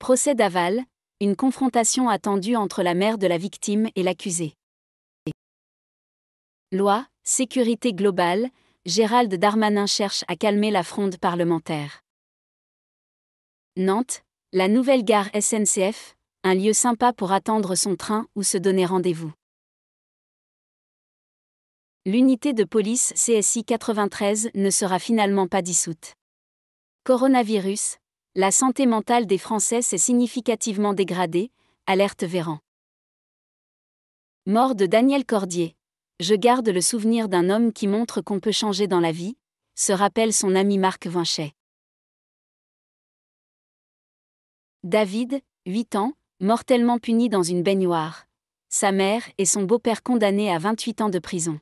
Procès d'aval, une confrontation attendue entre la mère de la victime et l'accusé. Loi, sécurité globale, Gérald Darmanin cherche à calmer la fronde parlementaire. Nantes, la nouvelle gare SNCF, un lieu sympa pour attendre son train ou se donner rendez-vous. L'unité de police CSI 93 ne sera finalement pas dissoute. Coronavirus, la santé mentale des Français s'est significativement dégradée, alerte Véran. Mort de Daniel Cordier. Je garde le souvenir d'un homme qui montre qu'on peut changer dans la vie, se rappelle son ami Marc Vinchet. David, 8 ans, mortellement puni dans une baignoire. Sa mère et son beau-père condamnés à 28 ans de prison.